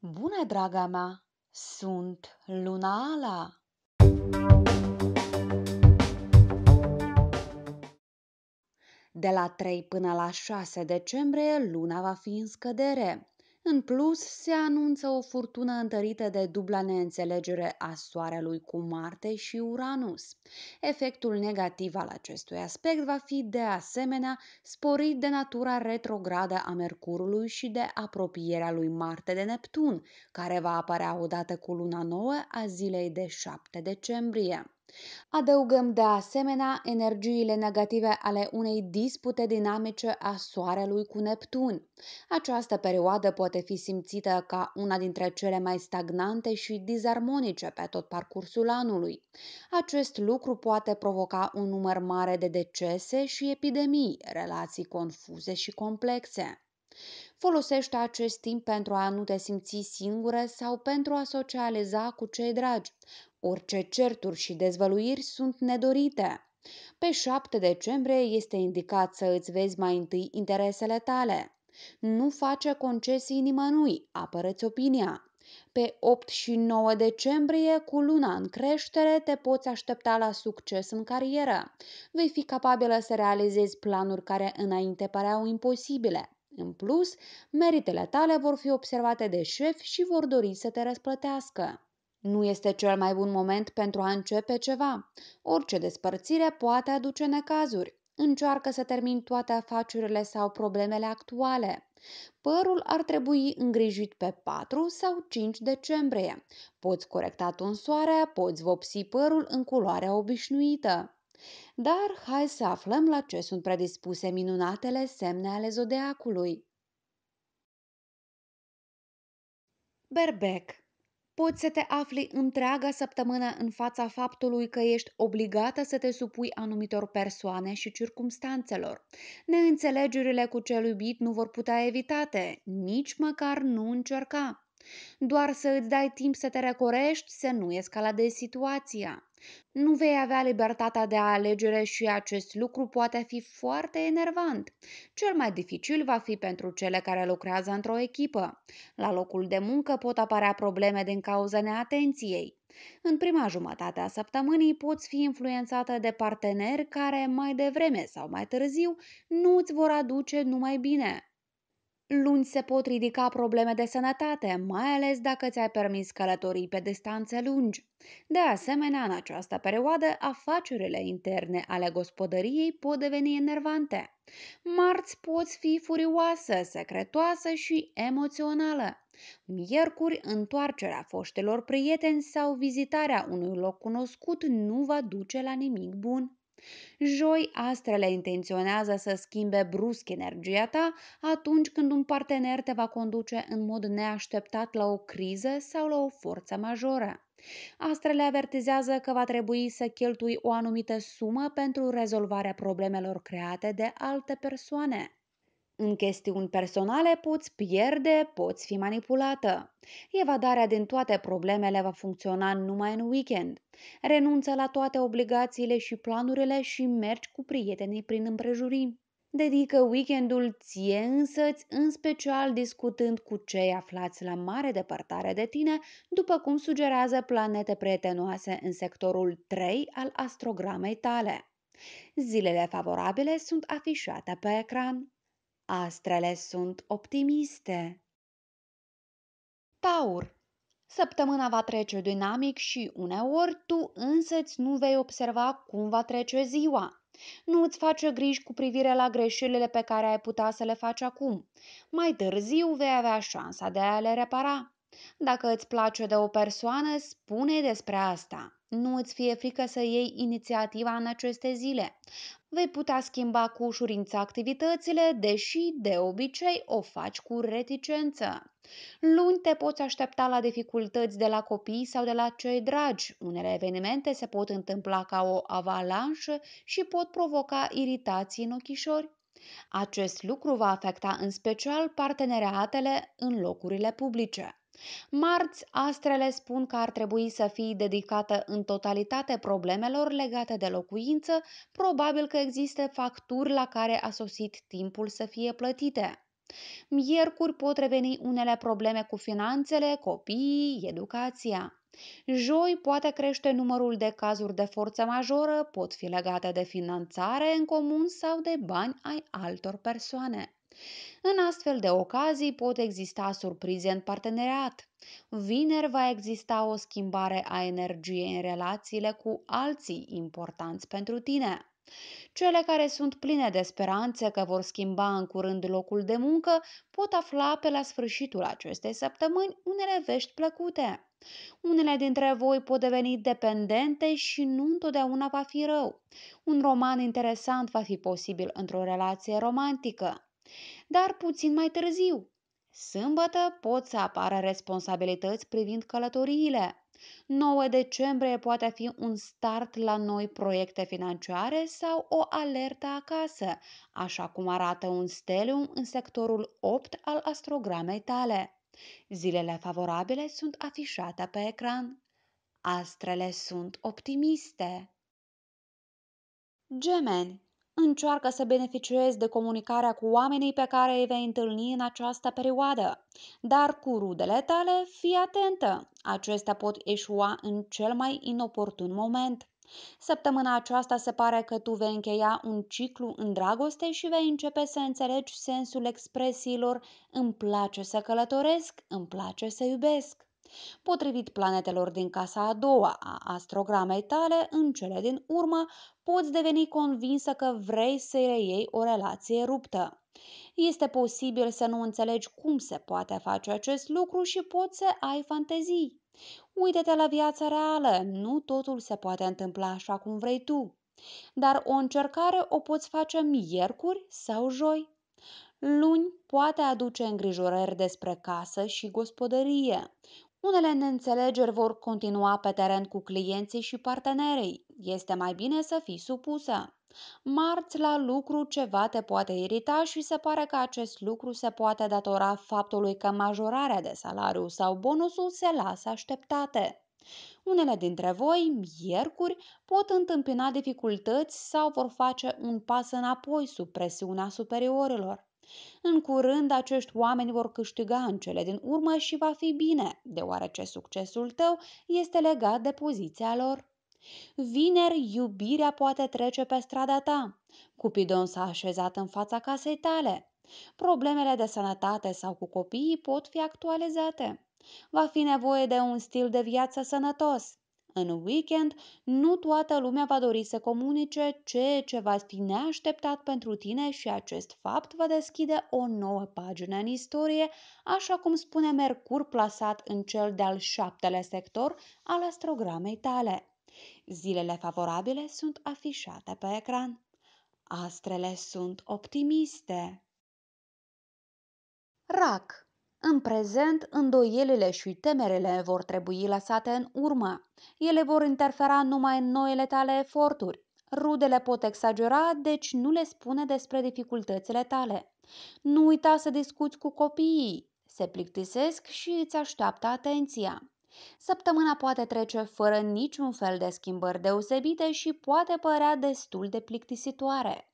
Bună, draga mea! Sunt Luna Ala! De la 3 până la 6 decembrie, luna va fi în scădere. În plus, se anunță o furtună întărită de dubla neînțelegere a Soarelui cu Marte și Uranus. Efectul negativ al acestui aspect va fi, de asemenea, sporit de natura retrogradă a Mercurului și de apropierea lui Marte de Neptun, care va apărea odată cu luna nouă a zilei de 7 decembrie. Adăugăm de asemenea energiile negative ale unei dispute dinamice a Soarelui cu Neptun. Această perioadă poate fi simțită ca una dintre cele mai stagnante și dizarmonice pe tot parcursul anului. Acest lucru poate provoca un număr mare de decese și epidemii, relații confuze și complexe. Folosește acest timp pentru a nu te simți singură sau pentru a socializa cu cei dragi. Orice certuri și dezvăluiri sunt nedorite. Pe 7 decembrie este indicat să îți vezi mai întâi interesele tale. Nu face concesii nimănui, apărăți opinia. Pe 8 și 9 decembrie, cu luna în creștere, te poți aștepta la succes în carieră. Vei fi capabilă să realizezi planuri care înainte păreau imposibile. În plus, meritele tale vor fi observate de șef și vor dori să te răsplătească. Nu este cel mai bun moment pentru a începe ceva. Orice despărțire poate aduce necazuri. Încearcă să termin toate afacerile sau problemele actuale. Părul ar trebui îngrijit pe 4 sau 5 decembrie. Poți corecta tunsoarea, poți vopsi părul în culoarea obișnuită. Dar hai să aflăm la ce sunt predispuse minunatele semne ale zodeacului. Berbec Poți să te afli întreaga săptămână în fața faptului că ești obligată să te supui anumitor persoane și circumstanțelor. Neînțelegerile cu cel iubit nu vor putea evitate, nici măcar nu încerca. Doar să îți dai timp să te recorești, să nu escaladezi situația. Nu vei avea libertatea de alegere și acest lucru poate fi foarte enervant. Cel mai dificil va fi pentru cele care lucrează într-o echipă. La locul de muncă pot apărea probleme din cauza neatenției. În prima jumătate a săptămânii poți fi influențată de parteneri care mai devreme sau mai târziu nu îți vor aduce numai bine. Luni se pot ridica probleme de sănătate, mai ales dacă ți-ai permis călătorii pe distanțe lungi. De asemenea, în această perioadă, afacerile interne ale gospodăriei pot deveni enervante. Marți poți fi furioasă, secretoasă și emoțională. Miercuri, întoarcerea foștelor prieteni sau vizitarea unui loc cunoscut nu va duce la nimic bun. Joi, astrele intenționează să schimbe brusc energia ta atunci când un partener te va conduce în mod neașteptat la o criză sau la o forță majoră. Astrele avertizează că va trebui să cheltui o anumită sumă pentru rezolvarea problemelor create de alte persoane. În chestiuni personale poți pierde, poți fi manipulată. Evadarea din toate problemele va funcționa numai în weekend. Renunță la toate obligațiile și planurile și mergi cu prietenii prin împrejurii. Dedică weekendul ție însăți, în special discutând cu cei aflați la mare depărtare de tine, după cum sugerează planete prietenoase în sectorul 3 al astrogramei tale. Zilele favorabile sunt afișate pe ecran. Astrele sunt optimiste. Taur Săptămâna va trece dinamic și uneori tu însăți nu vei observa cum va trece ziua. Nu îți face griji cu privire la greșelile pe care ai putea să le faci acum. Mai târziu vei avea șansa de a le repara. Dacă îți place de o persoană, spune despre asta. Nu îți fie frică să iei inițiativa în aceste zile. Vei putea schimba cu ușurință activitățile, deși de obicei o faci cu reticență. Luni te poți aștepta la dificultăți de la copii sau de la cei dragi. Unele evenimente se pot întâmpla ca o avalanșă și pot provoca iritații în ochișori. Acest lucru va afecta în special parteneriatele în locurile publice. Marți, astrele spun că ar trebui să fie dedicată în totalitate problemelor legate de locuință, probabil că există facturi la care a sosit timpul să fie plătite. Miercuri pot reveni unele probleme cu finanțele, copiii, educația. Joi poate crește numărul de cazuri de forță majoră, pot fi legate de finanțare în comun sau de bani ai altor persoane. În astfel de ocazii pot exista surprize în parteneriat. Vineri va exista o schimbare a energiei în relațiile cu alții importanți pentru tine. Cele care sunt pline de speranțe că vor schimba în curând locul de muncă pot afla pe la sfârșitul acestei săptămâni unele vești plăcute. Unele dintre voi pot deveni dependente și nu întotdeauna va fi rău. Un roman interesant va fi posibil într-o relație romantică. Dar puțin mai târziu, sâmbătă, pot să apară responsabilități privind călătoriile. 9 decembrie poate fi un start la noi proiecte financiare sau o alertă acasă, așa cum arată un stelium în sectorul 8 al astrogramei tale. Zilele favorabile sunt afișate pe ecran. Astrele sunt optimiste. Gemeni Încearcă să beneficiezi de comunicarea cu oamenii pe care îi vei întâlni în această perioadă. Dar cu rudele tale, fii atentă. Acestea pot eșua în cel mai inoportun moment. Săptămâna aceasta se pare că tu vei încheia un ciclu în dragoste și vei începe să înțelegi sensul expresiilor îmi place să călătoresc, îmi place să iubesc. Potrivit planetelor din casa a doua a astrogramei tale, în cele din urmă poți deveni convinsă că vrei să reiei o relație ruptă. Este posibil să nu înțelegi cum se poate face acest lucru și poți să ai fantezii. Uită-te la viața reală, nu totul se poate întâmpla așa cum vrei tu. Dar o încercare o poți face miercuri sau joi. Luni poate aduce îngrijorări despre casă și gospodărie. Unele neînțelegeri vor continua pe teren cu clienții și partenerii. Este mai bine să fii supusă. Marți la lucru ceva te poate irita și se pare că acest lucru se poate datora faptului că majorarea de salariu sau bonusul se lasă așteptate. Unele dintre voi, miercuri, pot întâmpina dificultăți sau vor face un pas înapoi sub presiunea superiorilor. În curând, acești oameni vor câștiga în cele din urmă și va fi bine, deoarece succesul tău este legat de poziția lor. Vineri, iubirea poate trece pe strada ta. Cupidon s-a așezat în fața casei tale. Problemele de sănătate sau cu copiii pot fi actualizate. Va fi nevoie de un stil de viață sănătos. În weekend, nu toată lumea va dori să comunice ce, ce va fi neașteptat pentru tine și acest fapt va deschide o nouă pagină în istorie, așa cum spune Mercur plasat în cel de-al șaptele sector al astrogramei tale. Zilele favorabile sunt afișate pe ecran. Astrele sunt optimiste. RAC în prezent, îndoielile și temerele vor trebui lăsate în urmă. Ele vor interfera numai în noile tale eforturi. Rudele pot exagera, deci nu le spune despre dificultățile tale. Nu uita să discuți cu copiii. Se plictisesc și îți așteaptă atenția. Săptămâna poate trece fără niciun fel de schimbări deosebite și poate părea destul de plictisitoare.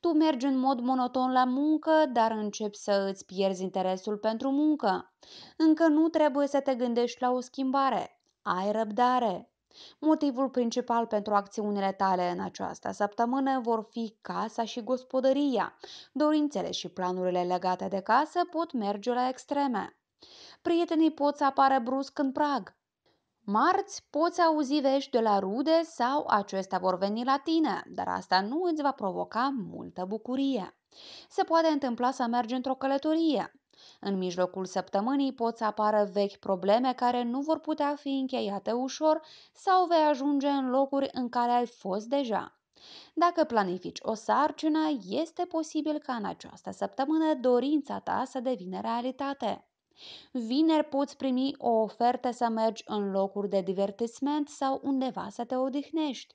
Tu mergi în mod monoton la muncă, dar începi să îți pierzi interesul pentru muncă. Încă nu trebuie să te gândești la o schimbare. Ai răbdare. Motivul principal pentru acțiunile tale în această săptămână vor fi casa și gospodăria. Dorințele și planurile legate de casă pot merge la extreme prietenii pot să apară brusc în prag. Marți poți auzi vești de la rude sau acestea vor veni la tine, dar asta nu îți va provoca multă bucurie. Se poate întâmpla să mergi într-o călătorie. În mijlocul săptămânii pot să apară vechi probleme care nu vor putea fi încheiate ușor sau vei ajunge în locuri în care ai fost deja. Dacă planifici o sarcină, este posibil ca în această săptămână dorința ta să devină realitate. Vineri poți primi o ofertă să mergi în locuri de divertisment sau undeva să te odihnești.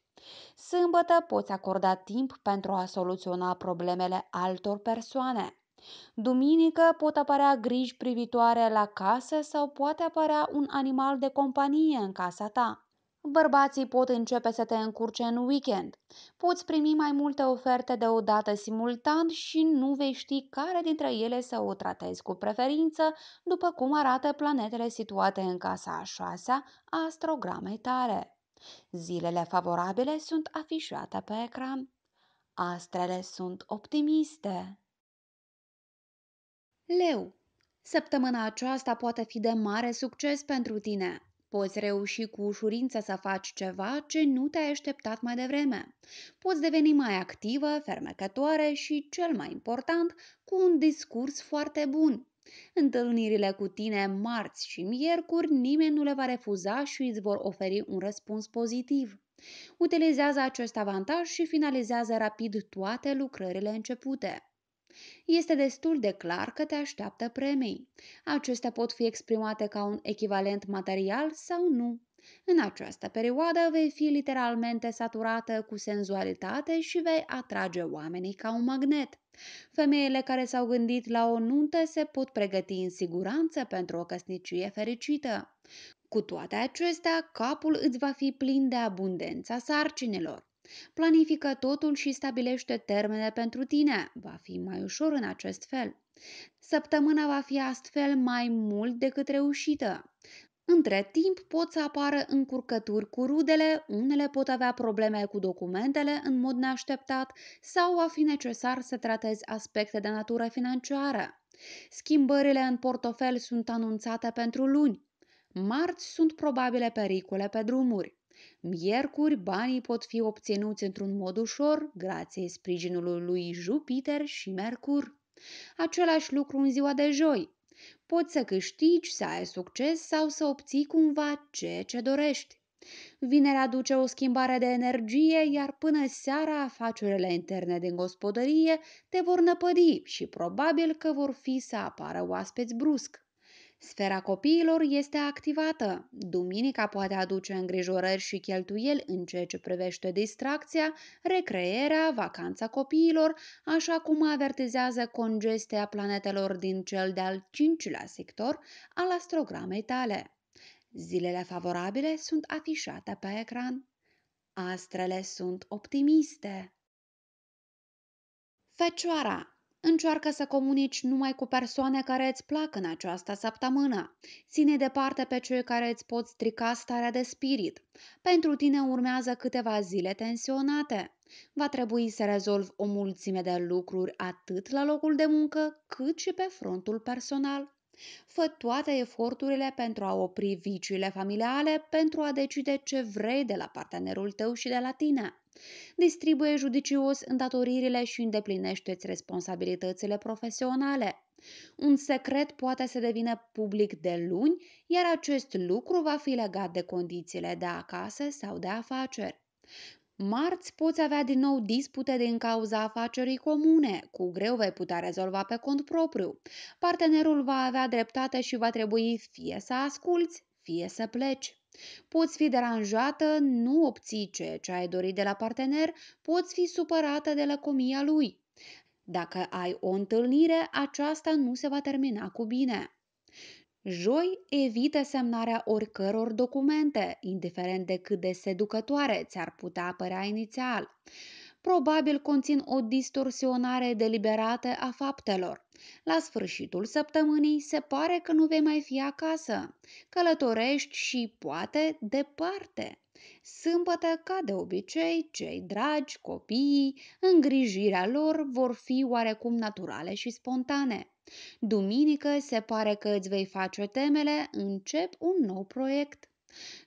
Sâmbătă poți acorda timp pentru a soluționa problemele altor persoane. Duminică pot apărea griji privitoare la casă sau poate apărea un animal de companie în casa ta. Bărbații pot începe să te încurce în weekend. Poți primi mai multe oferte deodată simultan și nu vei ști care dintre ele să o tratezi cu preferință, după cum arată planetele situate în casa a șasea a astrogramei tale. Zilele favorabile sunt afișate pe ecran. Astrele sunt optimiste. Leu, săptămâna aceasta poate fi de mare succes pentru tine. Poți reuși cu ușurință să faci ceva ce nu te-ai așteptat mai devreme. Poți deveni mai activă, fermecătoare și, cel mai important, cu un discurs foarte bun. Întâlnirile cu tine marți și miercuri nimeni nu le va refuza și îți vor oferi un răspuns pozitiv. Utilizează acest avantaj și finalizează rapid toate lucrările începute este destul de clar că te așteaptă premii. Acestea pot fi exprimate ca un echivalent material sau nu. În această perioadă vei fi literalmente saturată cu senzualitate și vei atrage oamenii ca un magnet. Femeile care s-au gândit la o nuntă se pot pregăti în siguranță pentru o căsnicie fericită. Cu toate acestea, capul îți va fi plin de abundența sarcinilor. Planifică totul și stabilește termene pentru tine. Va fi mai ușor în acest fel. Săptămâna va fi astfel mai mult decât reușită. Între timp pot să apară încurcături cu rudele, unele pot avea probleme cu documentele în mod neașteptat sau va fi necesar să tratezi aspecte de natură financiară. Schimbările în portofel sunt anunțate pentru luni. Marți sunt probabile pericole pe drumuri. Miercuri, banii pot fi obținuți într-un mod ușor, grație sprijinului lui Jupiter și Mercur. Același lucru în ziua de joi. Poți să câștigi, să ai succes sau să obții cumva ceea ce dorești. Vinerea aduce o schimbare de energie, iar până seara afacerile interne din gospodărie te vor năpădi și probabil că vor fi să apară oaspeți brusc. Sfera copiilor este activată. Duminica poate aduce îngrijorări și cheltuieli în ceea ce privește distracția, recreerea, vacanța copiilor, așa cum avertizează congestia planetelor din cel de-al cincilea sector al astrogramei tale. Zilele favorabile sunt afișate pe ecran. Astrele sunt optimiste. Fecioara Încearcă să comunici numai cu persoane care îți plac în această săptămână. Ține departe pe cei care îți pot strica starea de spirit. Pentru tine urmează câteva zile tensionate. Va trebui să rezolvi o mulțime de lucruri atât la locul de muncă, cât și pe frontul personal. Fă toate eforturile pentru a opri viciile familiale, pentru a decide ce vrei de la partenerul tău și de la tine. Distribuie judicios îndatoririle și îndeplinește-ți responsabilitățile profesionale. Un secret poate să devină public de luni, iar acest lucru va fi legat de condițiile de acasă sau de afaceri. Marți poți avea din nou dispute din cauza afacerii comune, cu greu vei putea rezolva pe cont propriu. Partenerul va avea dreptate și va trebui fie să asculți, fie să pleci. Poți fi deranjată, nu obții ceea ce ai dorit de la partener, poți fi supărată de lăcomia lui. Dacă ai o întâlnire, aceasta nu se va termina cu bine. Joi, evită semnarea oricăror documente, indiferent de cât de seducătoare ți-ar putea părea inițial probabil conțin o distorsionare deliberată a faptelor. La sfârșitul săptămânii se pare că nu vei mai fi acasă, călătorești și poate departe. Sâmbătă, ca de obicei, cei dragi, copiii, îngrijirea lor vor fi oarecum naturale și spontane. Duminică se pare că îți vei face temele, încep un nou proiect.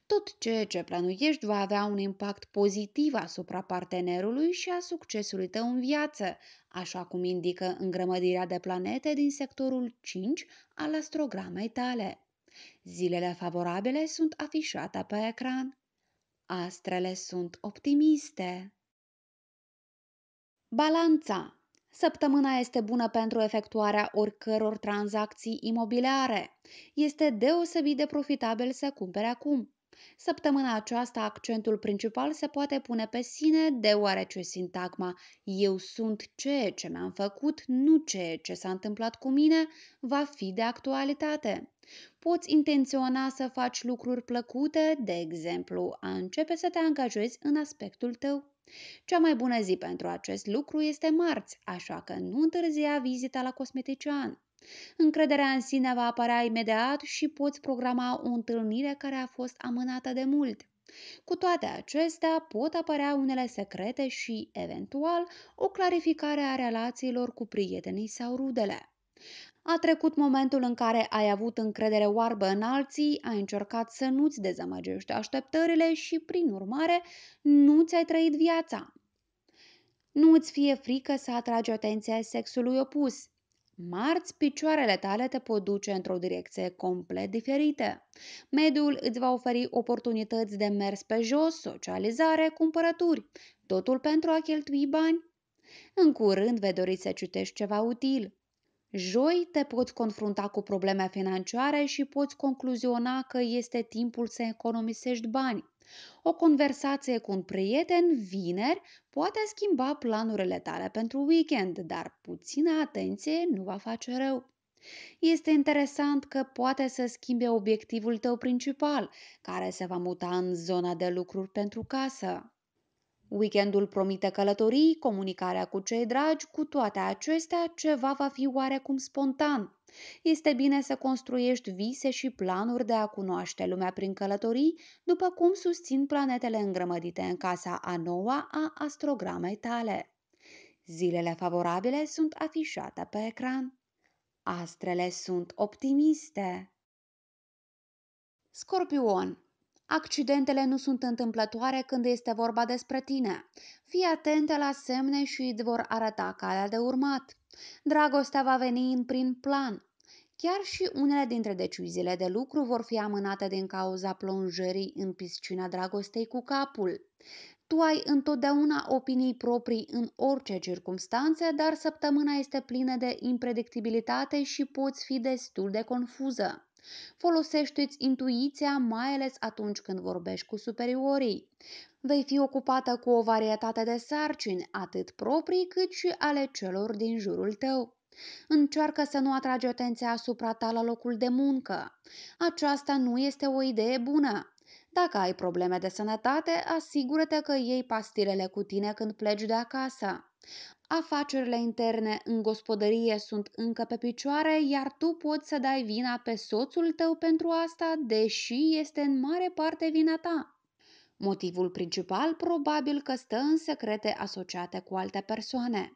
Tot ceea ce plănuiești va avea un impact pozitiv asupra partenerului și a succesului tău în viață, așa cum indică îngrămădirea de planete din sectorul 5 al astrogramei tale. Zilele favorabile sunt afișate pe ecran. Astrele sunt optimiste. Balanța Săptămâna este bună pentru efectuarea oricăror tranzacții imobiliare. Este deosebit de profitabil să cumpere acum. Săptămâna aceasta accentul principal se poate pune pe sine deoarece sintagma eu sunt ceea ce mi-am făcut, nu ceea ce s-a întâmplat cu mine, va fi de actualitate. Poți intenționa să faci lucruri plăcute, de exemplu, a începe să te angajezi în aspectul tău cea mai bună zi pentru acest lucru este marți, așa că nu întârzia vizita la cosmetician. Încrederea în sine va apărea imediat și poți programa o întâlnire care a fost amânată de mult. Cu toate acestea, pot apărea unele secrete și, eventual, o clarificare a relațiilor cu prietenii sau rudele. A trecut momentul în care ai avut încredere oarbă în alții, ai încercat să nu-ți dezamăgești așteptările și, prin urmare, nu ți-ai trăit viața. Nu îți fie frică să atragi atenția sexului opus. Marți, picioarele tale te pot duce într-o direcție complet diferită. Mediul îți va oferi oportunități de mers pe jos, socializare, cumpărături, totul pentru a cheltui bani. În curând vei dori să citești ceva util, Joi te poți confrunta cu probleme financiare și poți concluziona că este timpul să economisești bani. O conversație cu un prieten vineri poate schimba planurile tale pentru weekend, dar puțină atenție nu va face rău. Este interesant că poate să schimbe obiectivul tău principal, care se va muta în zona de lucruri pentru casă. Weekendul promite călătorii, comunicarea cu cei dragi, cu toate acestea ceva va fi oarecum spontan. Este bine să construiești vise și planuri de a cunoaște lumea prin călătorii, după cum susțin planetele îngrămădite în casa a noua a astrogramei tale. Zilele favorabile sunt afișate pe ecran. Astrele sunt optimiste. Scorpion Accidentele nu sunt întâmplătoare când este vorba despre tine. Fii atentă la semne și îți vor arăta calea de urmat. Dragostea va veni în prin plan. Chiar și unele dintre deciziile de lucru vor fi amânate din cauza plonjării în piscina dragostei cu capul. Tu ai întotdeauna opinii proprii în orice circunstanțe, dar săptămâna este plină de impredictibilitate și poți fi destul de confuză. Folosește-ți intuiția, mai ales atunci când vorbești cu superiorii. Vei fi ocupată cu o varietate de sarcini, atât proprii cât și ale celor din jurul tău. Încearcă să nu atragi atenția asupra ta la locul de muncă. Aceasta nu este o idee bună. Dacă ai probleme de sănătate, asigură-te că iei pastilele cu tine când pleci de acasă. Afacerile interne în gospodărie sunt încă pe picioare, iar tu poți să dai vina pe soțul tău pentru asta, deși este în mare parte vina ta. Motivul principal probabil că stă în secrete asociate cu alte persoane.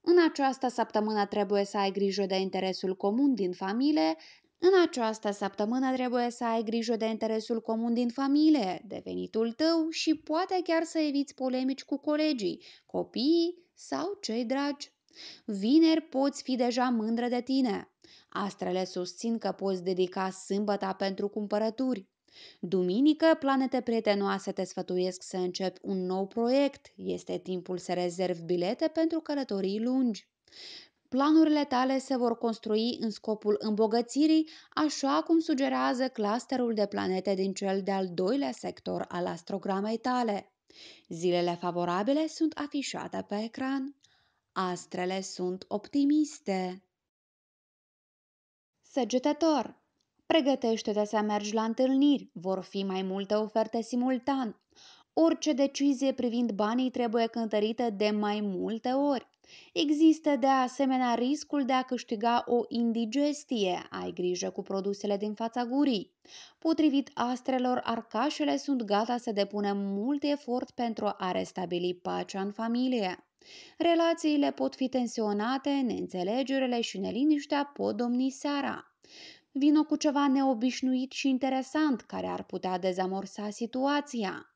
În această săptămână trebuie să ai grijă de interesul comun din familie, în această săptămână trebuie să ai grijă de interesul comun din familie, de venitul tău și poate chiar să eviți polemici cu colegii, copiii sau cei dragi. Vineri poți fi deja mândră de tine. Astrele susțin că poți dedica sâmbăta pentru cumpărături. Duminică, planete prietenoase te sfătuiesc să începi un nou proiect. Este timpul să rezervi bilete pentru călătorii lungi. Planurile tale se vor construi în scopul îmbogățirii, așa cum sugerează clusterul de planete din cel de-al doilea sector al astrogramei tale. Zilele favorabile sunt afișate pe ecran. Astrele sunt optimiste. Săgetător Pregătește-te să mergi la întâlniri, vor fi mai multe oferte simultan. Orice decizie privind banii trebuie cântărită de mai multe ori. Există de asemenea riscul de a câștiga o indigestie, ai grijă cu produsele din fața gurii. Potrivit astrelor, arcașele sunt gata să depună mult efort pentru a restabili pacea în familie. Relațiile pot fi tensionate, neînțelegerile și neliniștea pot domni seara. Vino cu ceva neobișnuit și interesant care ar putea dezamorsa situația.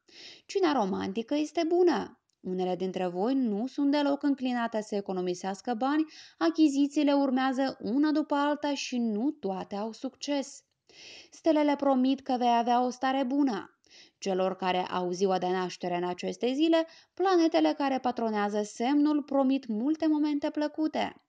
Cina romantică este bună. Unele dintre voi nu sunt deloc înclinate să economisească bani, achizițiile urmează una după alta și nu toate au succes. Stelele promit că vei avea o stare bună, celor care au ziua de naștere în aceste zile, planetele care patronează semnul promit multe momente plăcute.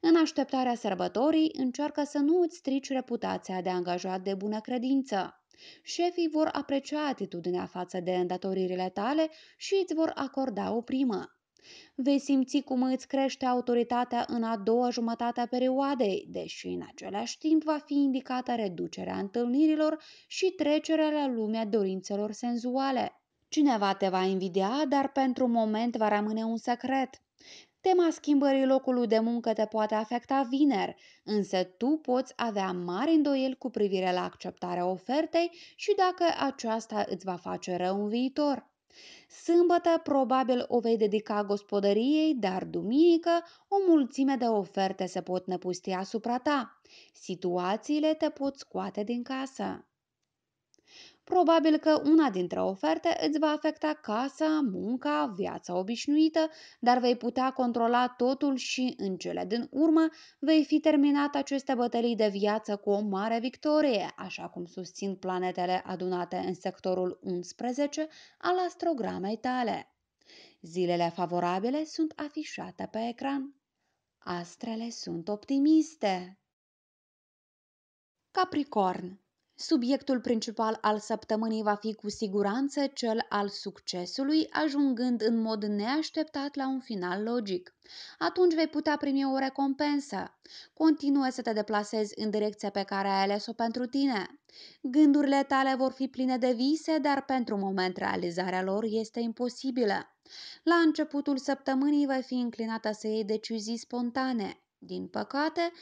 În așteptarea sărbătorii, încearcă să nu îți strici reputația de angajat de bună credință. Șefii vor aprecia atitudinea față de îndatoririle tale și îți vor acorda o primă. Vei simți cum îți crește autoritatea în a doua jumătate a perioadei, deși în același timp va fi indicată reducerea întâlnirilor și trecerea la lumea dorințelor senzuale. Cineva te va invidia, dar pentru moment va rămâne un secret. Tema schimbării locului de muncă te poate afecta vineri, însă tu poți avea mari îndoieli cu privire la acceptarea ofertei și dacă aceasta îți va face rău în viitor. Sâmbătă probabil o vei dedica gospodăriei, dar duminică o mulțime de oferte se pot năpusti asupra ta. Situațiile te pot scoate din casă. Probabil că una dintre oferte îți va afecta casa, munca, viața obișnuită, dar vei putea controla totul și în cele din urmă vei fi terminat aceste bătălii de viață cu o mare victorie, așa cum susțin planetele adunate în sectorul 11 al astrogramei tale. Zilele favorabile sunt afișate pe ecran. Astrele sunt optimiste. Capricorn Subiectul principal al săptămânii va fi cu siguranță cel al succesului, ajungând în mod neașteptat la un final logic. Atunci vei putea primi o recompensă. Continuă să te deplasezi în direcția pe care ai ales-o pentru tine. Gândurile tale vor fi pline de vise, dar pentru moment realizarea lor este imposibilă. La începutul săptămânii vei fi înclinată să iei decizii spontane. Din păcate,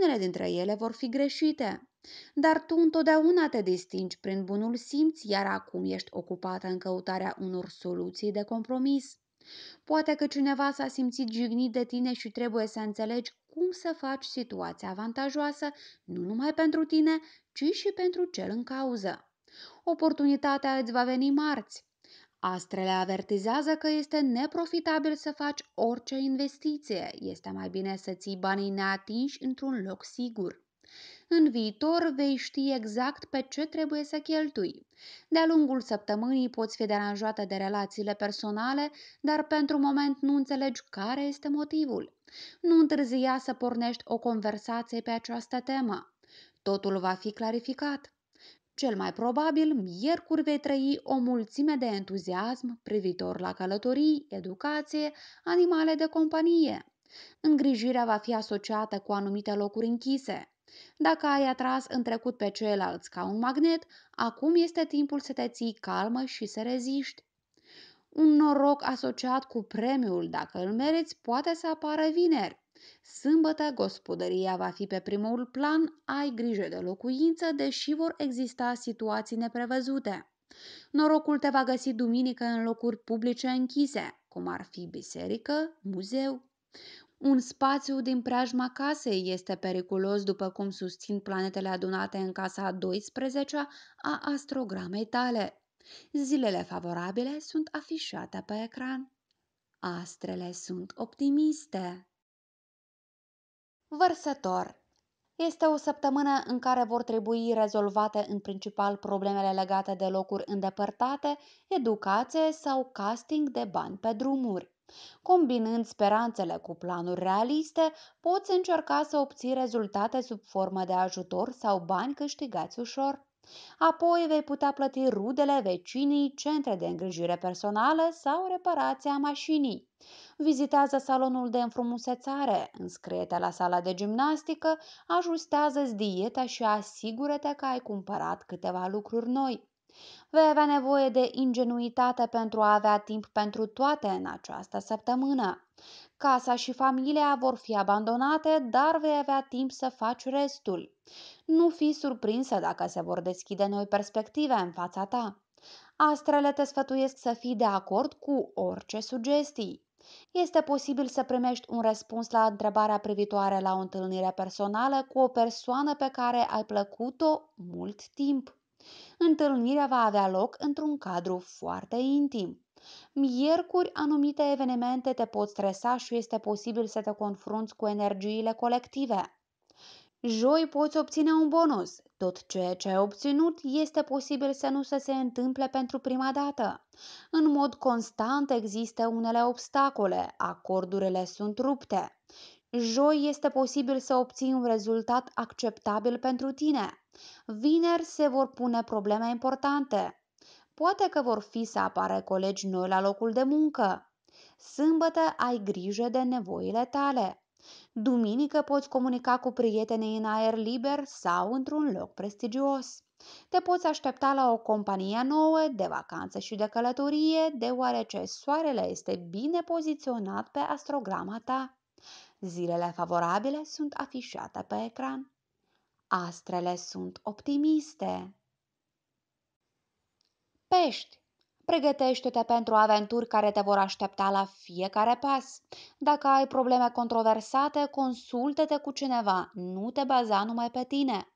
unele dintre ele vor fi greșite. Dar tu întotdeauna te distingi prin bunul simț, iar acum ești ocupată în căutarea unor soluții de compromis. Poate că cineva s-a simțit jignit de tine și trebuie să înțelegi cum să faci situația avantajoasă nu numai pentru tine, ci și pentru cel în cauză. Oportunitatea îți va veni marți. Astrele avertizează că este neprofitabil să faci orice investiție. Este mai bine să ții banii neatinși într-un loc sigur. În viitor vei ști exact pe ce trebuie să cheltui. De-a lungul săptămânii poți fi deranjată de relațiile personale, dar pentru moment nu înțelegi care este motivul. Nu întârzia să pornești o conversație pe această temă. Totul va fi clarificat. Cel mai probabil, miercuri vei trăi o mulțime de entuziasm privitor la călătorii, educație, animale de companie. Îngrijirea va fi asociată cu anumite locuri închise. Dacă ai atras în trecut pe ceilalți ca un magnet, acum este timpul să te ții calmă și să reziști. Un noroc asociat cu premiul, dacă îl meriți, poate să apară vineri. Sâmbătă, gospodăria va fi pe primul plan, ai grijă de locuință, deși vor exista situații neprevăzute. Norocul te va găsi duminică în locuri publice închise, cum ar fi biserică, muzeu. Un spațiu din preajma casei este periculos, după cum susțin planetele adunate în casa 12-a a astrogramei tale. Zilele favorabile sunt afișate pe ecran. Astrele sunt optimiste. Vărsător este o săptămână în care vor trebui rezolvate în principal problemele legate de locuri îndepărtate, educație sau casting de bani pe drumuri. Combinând speranțele cu planuri realiste, poți încerca să obții rezultate sub formă de ajutor sau bani câștigați ușor. Apoi vei putea plăti rudele, vecinii, centre de îngrijire personală sau reparația mașinii. Vizitează salonul de înfrumusețare, înscrie-te la sala de gimnastică, ajustează-ți dieta și asigură-te că ai cumpărat câteva lucruri noi. Vei avea nevoie de ingenuitate pentru a avea timp pentru toate în această săptămână. Casa și familia vor fi abandonate, dar vei avea timp să faci restul. Nu fi surprinsă dacă se vor deschide noi perspective în fața ta. Astrele te sfătuiesc să fii de acord cu orice sugestii. Este posibil să primești un răspuns la întrebarea privitoare la o întâlnire personală cu o persoană pe care ai plăcut-o mult timp. Întâlnirea va avea loc într-un cadru foarte intim. Miercuri, anumite evenimente te pot stresa și este posibil să te confrunți cu energiile colective. Joi poți obține un bonus. Tot ceea ce ai obținut este posibil să nu să se întâmple pentru prima dată. În mod constant există unele obstacole, acordurile sunt rupte. Joi este posibil să obții un rezultat acceptabil pentru tine. Vineri se vor pune probleme importante. Poate că vor fi să apară colegi noi la locul de muncă. Sâmbătă ai grijă de nevoile tale. Duminică poți comunica cu prietenii în aer liber sau într-un loc prestigios. Te poți aștepta la o companie nouă de vacanță și de călătorie, deoarece soarele este bine poziționat pe astrograma ta. Zilele favorabile sunt afișate pe ecran. Astrele sunt optimiste. Pești, Pregătește-te pentru aventuri care te vor aștepta la fiecare pas. Dacă ai probleme controversate, consultă-te cu cineva, nu te baza numai pe tine.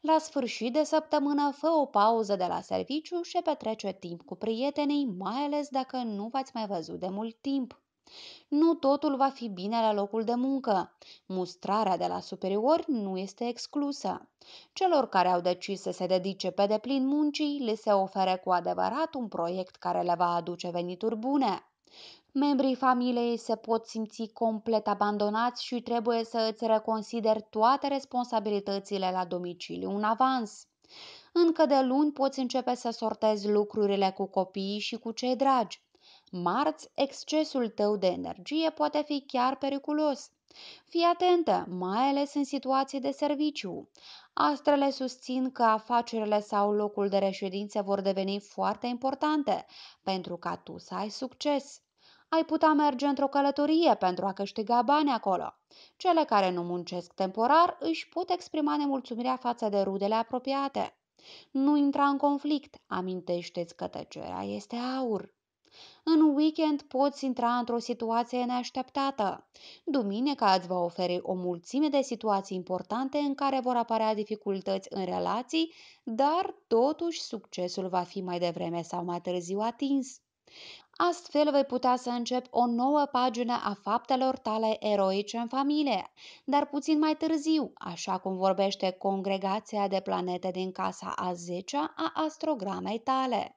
La sfârșit de săptămână, fă o pauză de la serviciu și petrece timp cu prietenii, mai ales dacă nu v-ați mai văzut de mult timp. Nu totul va fi bine la locul de muncă. Mustrarea de la superiori nu este exclusă. Celor care au decis să se dedice pe deplin muncii, le se ofere cu adevărat un proiect care le va aduce venituri bune. Membrii familiei se pot simți complet abandonați și trebuie să îți reconsideri toate responsabilitățile la domiciliu în avans. Încă de luni poți începe să sortezi lucrurile cu copiii și cu cei dragi. Marți, excesul tău de energie poate fi chiar periculos. Fii atentă, mai ales în situații de serviciu. Astrele susțin că afacerile sau locul de reședință vor deveni foarte importante pentru ca tu să ai succes. Ai putea merge într-o călătorie pentru a câștiga bani acolo. Cele care nu muncesc temporar își pot exprima nemulțumirea față de rudele apropiate. Nu intra în conflict, amintește-ți că tăcerea este aur. În weekend poți intra într-o situație neașteptată. Duminica îți va oferi o mulțime de situații importante în care vor apărea dificultăți în relații, dar totuși succesul va fi mai devreme sau mai târziu atins. Astfel vei putea să începi o nouă pagină a faptelor tale eroice în familie, dar puțin mai târziu, așa cum vorbește congregația de planete din casa a 10-a a astrogramei tale.